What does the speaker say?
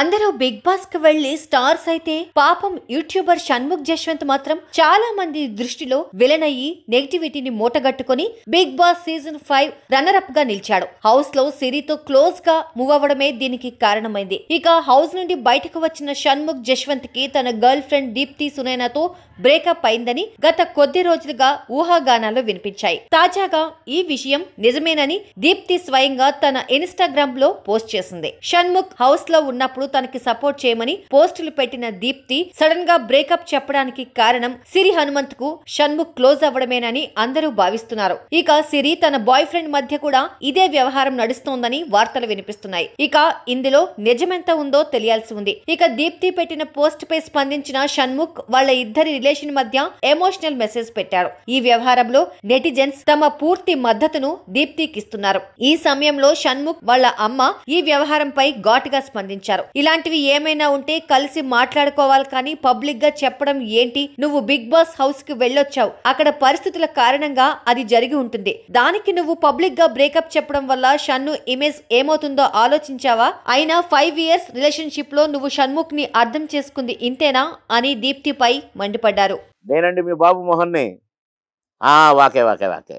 అందరూ big boss కు వెళ్లి స్టార్స్ అయితే పాపం యూట్యూబర్ షణ్ముఖ్ జశ్వంత్ మాత్రం చాలా మంది దృష్టిలో విలన్ అయ్యి నెగిటివిటీని మూటగట్టుకుని Bigg Boss season five runner up గా నిలిచాడు హౌస్ లో సిరితో క్లోజ్ గా మూవ్ అవ్వడమే దీనికి కారణమైంది ఇక హౌస్ నుండి బయటకు వచ్చిన షణ్ముఖ్ జశ్వంత్ కి తన గర్ల్ ఫ్రెండ్ దీప్తి సునైనాతో బ్రేకప్ అయిందని గత కొద్ది రోజులుగా ఊహాగానాలు వినిపించాయి తాజాగా ఈ విషయం నిజమేనని దీప్తి స్వయంగా తన ఇన్స్టాగ్రామ్ లో పోస్ట్ చేసింది షణ్ముఖ్ హౌస్ లో ఉన్నప్పుడు చేస్తున్నప్పుడు తనకి సపోర్ట్ చేయమని పోస్టులు పెట్టిన దీప్తి సడన్ గా బ్రేకప్ చెప్పడానికి కారణం సిరి హనుమంత్ కు షణ్ముఖ్ క్లోజ్ అవ్వడమేనని అందరూ భావిస్తున్నారు ఇక సిరి తన బాయ్ ఫ్రెండ్ మధ్య కూడా ఇదే వ్యవహారం నడుస్తోందని వార్తలు వినిపిస్తున్నాయి ఇక ఇందులో నిజమెంత ఉందో తెలియాల్సి ఉంది ఇక దీప్తి పెట్టిన పోస్ట్ పై స్పందించిన షణ్ముఖ్ వాళ్ళ ఇద్దరి రిలేషన్ మధ్య ఎమోషనల్ మెసేజ్ పెట్టారు ఈ వ్యవహారంలో నెటిజన్స్ తమ పూర్తి మద్దతును దీప్తికిస్తున్నారు ఈ సమయంలో షణ్ముఖ్ వాళ్ళ అమ్మ ఈ వ్యవహారంపై ఘాటుగా స్పందించారు అన్నారు ఇలాంటివి ఏమైనా ఉంటే కలిసి మాట్లాడుకోవాలి కానీ పబ్లిక్ గా చెప్పడం ఏంటి నువ్వు బిగ్ బాస్ హౌస్ కి వెళ్ళొచ్చావు అక్కడ పరిస్థితుల కారణంగా అది జరిగి ఉంటుంది దానికి నువ్వు పబ్లిక్ గా బ్రేకప్ చెప్పడం వల్ల షన్ను ఇమేజ్ ఏమవుతుందో ఆలోచించావా అయినా ఫైవ్ ఇయర్స్ రిలేషన్షిప్ లో నువ్వు షణ్ముఖ్ ని అర్థం చేసుకుంది ఇంతేనా అని దీప్తిపై మండిపడ్డారు నేనండి మీ బాబు మోహన్ని వాకే వాకే వాకే